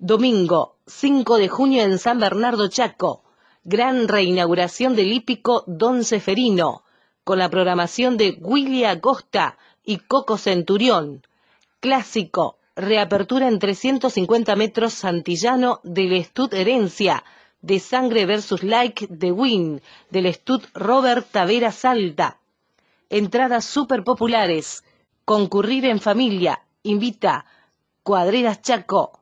Domingo 5 de junio en San Bernardo Chaco, gran reinauguración del hípico Don Seferino, con la programación de Willy Acosta y Coco Centurión. Clásico, reapertura en 350 metros Santillano del Estud Herencia, de Sangre versus Like de Win, del Estud Robert Tavera Salta. Entradas súper populares. Concurrir en familia. Invita. Cuadreras Chaco.